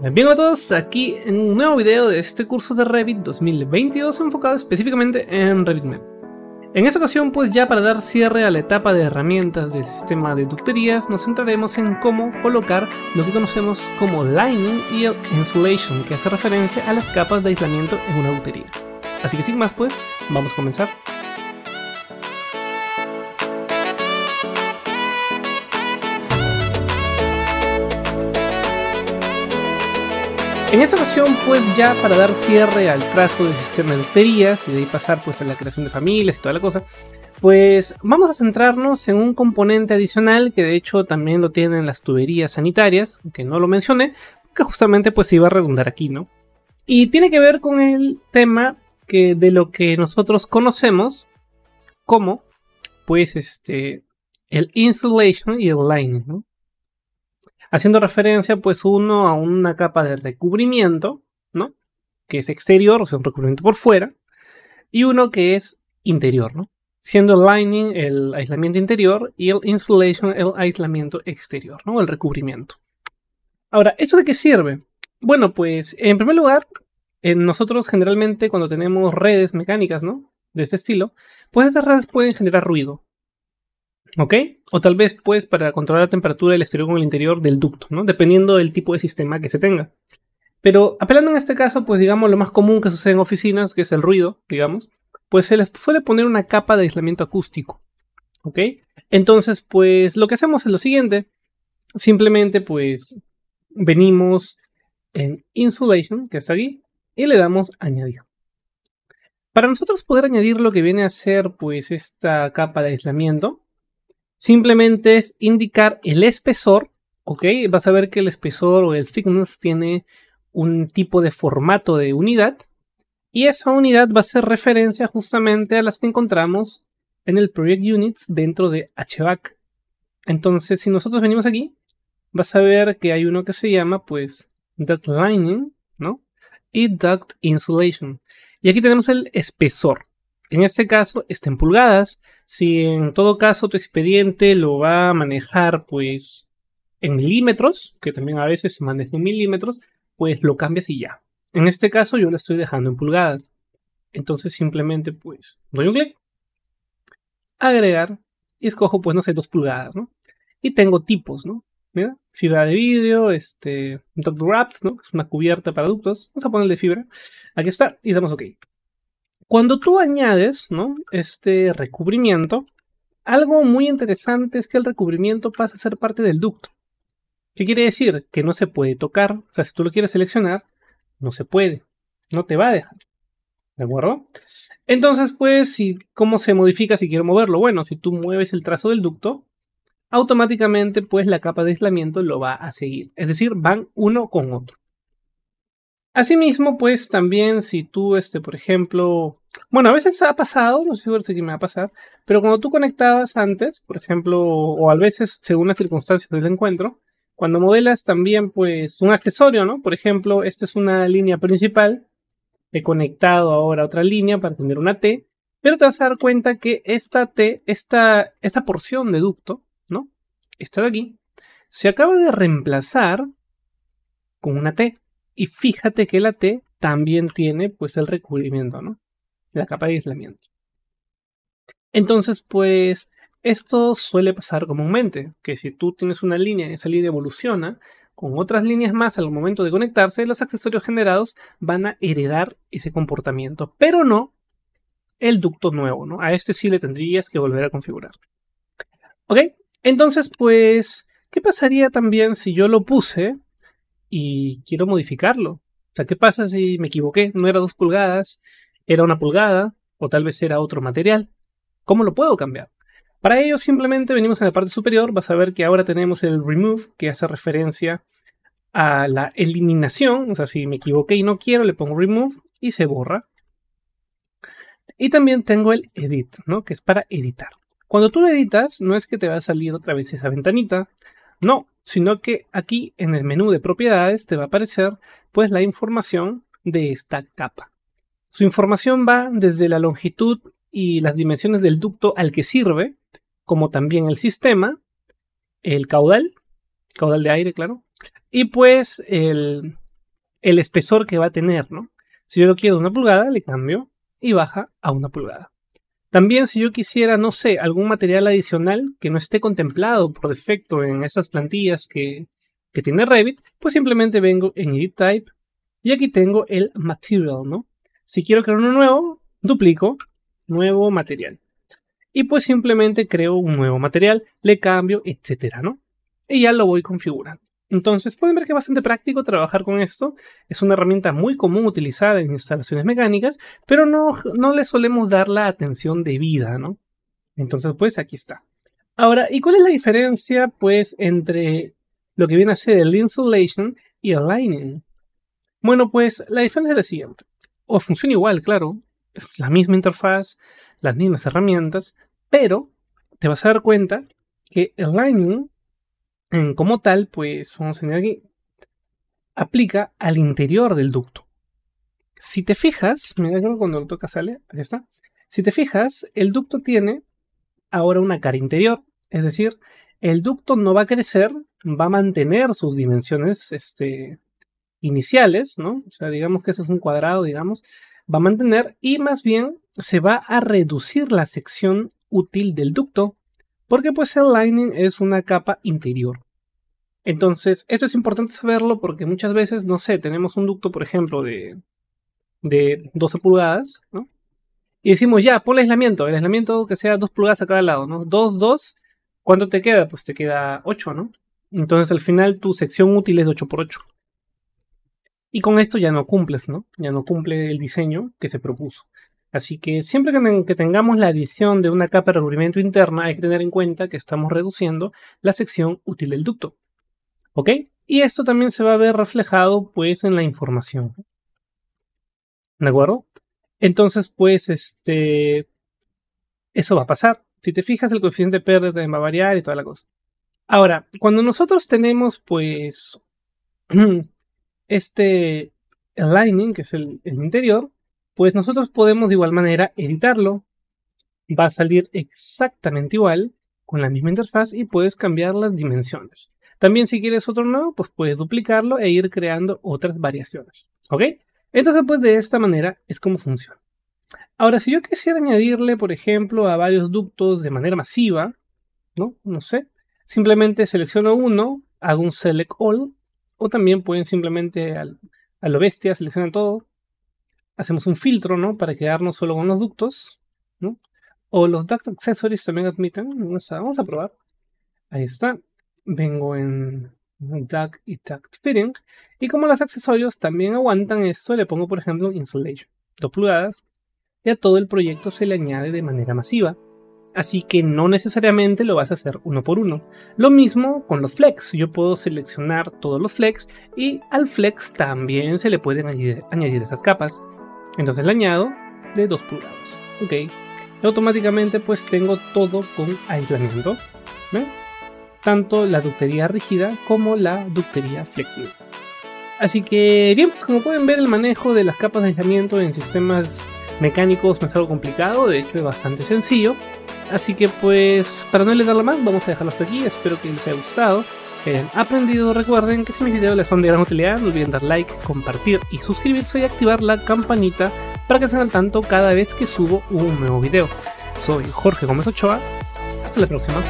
Bienvenidos a todos, aquí en un nuevo video de este curso de Revit 2022 enfocado específicamente en Revit MEP. En esta ocasión pues ya para dar cierre a la etapa de herramientas del sistema de ducterías nos centraremos en cómo colocar lo que conocemos como lining y insulation que hace referencia a las capas de aislamiento en una ductería. Así que sin más pues, vamos a comenzar. En esta ocasión, pues ya para dar cierre al trazo de sistema de loterías y de ahí pasar pues a la creación de familias y toda la cosa, pues vamos a centrarnos en un componente adicional que de hecho también lo tienen las tuberías sanitarias, aunque no lo mencioné, que justamente pues iba a redundar aquí, ¿no? Y tiene que ver con el tema que de lo que nosotros conocemos como pues este el insulation y el lining, ¿no? haciendo referencia pues uno a una capa de recubrimiento, ¿no? Que es exterior, o sea, un recubrimiento por fuera, y uno que es interior, ¿no? Siendo el lining el aislamiento interior y el insulation el aislamiento exterior, ¿no? El recubrimiento. Ahora, ¿esto de qué sirve? Bueno, pues en primer lugar, eh, nosotros generalmente cuando tenemos redes mecánicas, ¿no? De este estilo, pues esas redes pueden generar ruido, ¿Ok? O tal vez, pues, para controlar la temperatura del exterior con el interior del ducto, ¿no? Dependiendo del tipo de sistema que se tenga. Pero apelando en este caso, pues, digamos, lo más común que sucede en oficinas, que es el ruido, digamos, pues se les suele poner una capa de aislamiento acústico. ¿Ok? Entonces, pues, lo que hacemos es lo siguiente. Simplemente, pues, venimos en Insulation, que está aquí, y le damos Añadir. Para nosotros poder añadir lo que viene a ser, pues, esta capa de aislamiento, Simplemente es indicar el espesor, ¿ok? Vas a ver que el espesor o el thickness tiene un tipo de formato de unidad y esa unidad va a ser referencia justamente a las que encontramos en el Project Units dentro de HVAC. Entonces, si nosotros venimos aquí, vas a ver que hay uno que se llama, pues, Duct Lining, ¿no? Y Duct Insulation. Y aquí tenemos el espesor. En este caso está en pulgadas. Si en todo caso tu expediente lo va a manejar pues en milímetros, que también a veces se maneja en milímetros, pues lo cambias y ya. En este caso yo lo estoy dejando en pulgadas. Entonces simplemente pues doy un clic, agregar y escojo pues no sé, dos pulgadas, ¿no? Y tengo tipos, ¿no? Mira, fibra de vidrio, este, top wrapped, ¿no? Es una cubierta para ductos. Vamos a ponerle fibra. Aquí está y damos OK. Cuando tú añades ¿no? este recubrimiento, algo muy interesante es que el recubrimiento pasa a ser parte del ducto. ¿Qué quiere decir? Que no se puede tocar. O sea, si tú lo quieres seleccionar, no se puede. No te va a dejar. ¿De acuerdo? Entonces, pues, ¿cómo se modifica si quiero moverlo? Bueno, si tú mueves el trazo del ducto, automáticamente, pues, la capa de aislamiento lo va a seguir. Es decir, van uno con otro. Asimismo, pues también si tú, este, por ejemplo, bueno, a veces ha pasado, no sé si me va a pasar, pero cuando tú conectabas antes, por ejemplo, o a veces según las circunstancias del encuentro, cuando modelas también, pues, un accesorio, ¿no? Por ejemplo, esta es una línea principal, he conectado ahora otra línea para tener una T, pero te vas a dar cuenta que esta T, esta, esta porción de ducto, ¿no? Esta de aquí, se acaba de reemplazar con una T. Y fíjate que la T también tiene pues el recubrimiento, ¿no? La capa de aislamiento. Entonces, pues esto suele pasar comúnmente, que si tú tienes una línea y esa línea evoluciona, con otras líneas más al momento de conectarse, los accesorios generados van a heredar ese comportamiento, pero no el ducto nuevo, ¿no? A este sí le tendrías que volver a configurar. ¿Ok? Entonces, pues, ¿qué pasaría también si yo lo puse y quiero modificarlo. O sea, ¿qué pasa si me equivoqué? No era dos pulgadas, era una pulgada o tal vez era otro material. ¿Cómo lo puedo cambiar? Para ello simplemente venimos a la parte superior, vas a ver que ahora tenemos el remove que hace referencia a la eliminación, o sea, si me equivoqué y no quiero, le pongo remove y se borra. Y también tengo el edit, ¿no? Que es para editar. Cuando tú editas, no es que te va a salir otra vez esa ventanita, no, sino que aquí en el menú de propiedades te va a aparecer pues la información de esta capa. Su información va desde la longitud y las dimensiones del ducto al que sirve, como también el sistema, el caudal, caudal de aire, claro, y pues el, espesor que va a tener, ¿no? Si yo lo quiero una pulgada, le cambio y baja a una pulgada. También si yo quisiera, no sé, algún material adicional que no esté contemplado por defecto en esas plantillas que, tiene Revit, pues simplemente vengo en Edit Type y aquí tengo el Material, ¿no? Si quiero crear uno nuevo, duplico, nuevo material. Y pues simplemente creo un nuevo material, le cambio, etcétera, ¿no? Y ya lo voy configurando. Entonces pueden ver que es bastante práctico trabajar con esto. Es una herramienta muy común utilizada en instalaciones mecánicas, pero no, no le solemos dar la atención debida, ¿no? Entonces, pues aquí está. Ahora, ¿y cuál es la diferencia, pues, entre lo que viene a ser el insulation y el lining? Bueno, pues la diferencia es la siguiente. O funciona igual, claro, la misma interfaz, las mismas herramientas, pero te vas a dar cuenta que el lining como tal, pues vamos a tener aquí, aplica al interior del ducto. Si te fijas, mira cuando lo toca sale, aquí está. Si te fijas, el ducto tiene ahora una cara interior, es decir, el ducto no va a crecer, va a mantener sus dimensiones este, iniciales, ¿no? O sea, digamos que eso es un cuadrado, digamos, va a mantener y más bien se va a reducir la sección útil del ducto porque pues el Lightning es una capa interior. Entonces, esto es importante saberlo porque muchas veces, no sé, tenemos un ducto, por ejemplo, de, de 12 pulgadas, ¿no? Y decimos, ya, el aislamiento, el aislamiento que sea 2 pulgadas a cada lado, ¿no? 2, 2, ¿cuánto te queda? Pues te queda 8, ¿no? Entonces al final tu sección útil es 8x8. Y con esto ya no cumples, ¿no? Ya no cumple el diseño que se propuso. Así que siempre que tengamos la adición de una capa de recubrimiento interna, hay que tener en cuenta que estamos reduciendo la sección útil del ducto. ¿Ok? Y esto también se va a ver reflejado pues en la información. ¿De acuerdo? Entonces, pues, este, eso va a pasar. Si te fijas, el coeficiente de pérdida también va a variar y toda la cosa. Ahora, cuando nosotros tenemos, pues, este lining, que es el interior, pues nosotros podemos de igual manera editarlo. Va a salir exactamente igual con la misma interfaz y puedes cambiar las dimensiones. También si quieres otro nuevo, pues puedes duplicarlo e ir creando otras variaciones. ¿Ok? Entonces, pues de esta manera es como funciona. Ahora, si yo quisiera añadirle, por ejemplo, a varios ductos de manera masiva, ¿no? No sé. Simplemente selecciono uno, hago un select all, o también pueden simplemente a lo bestia seleccionan todo hacemos un filtro, ¿no? Para quedarnos solo con los ductos, ¿no? O los duct accessories también admiten. Vamos a, probar. Ahí está. Vengo en duct y duct fitting. Y como los accesorios también aguantan esto, le pongo, por ejemplo, insulation. Dos pulgadas. Y a todo el proyecto se le añade de manera masiva. Así que no necesariamente lo vas a hacer uno por uno. Lo mismo con los flex. Yo puedo seleccionar todos los flex y al flex también se le pueden añadir esas capas. Entonces le añado de 2 pulgadas. Ok. Y automáticamente pues tengo todo con aislamiento. Tanto la ductería rígida como la ductería flexible. Así que bien, pues como pueden ver el manejo de las capas de aislamiento en sistemas mecánicos no es algo complicado, de hecho es bastante sencillo. Así que pues para no les dar más vamos a dejarlo hasta aquí, espero que les haya gustado hayan aprendido. Recuerden que si mis videos les son de gran utilidad, no olviden dar like, compartir y suscribirse y activar la campanita para que sean al tanto cada vez que subo un nuevo video. Soy Jorge Gómez Ochoa. Hasta la próxima.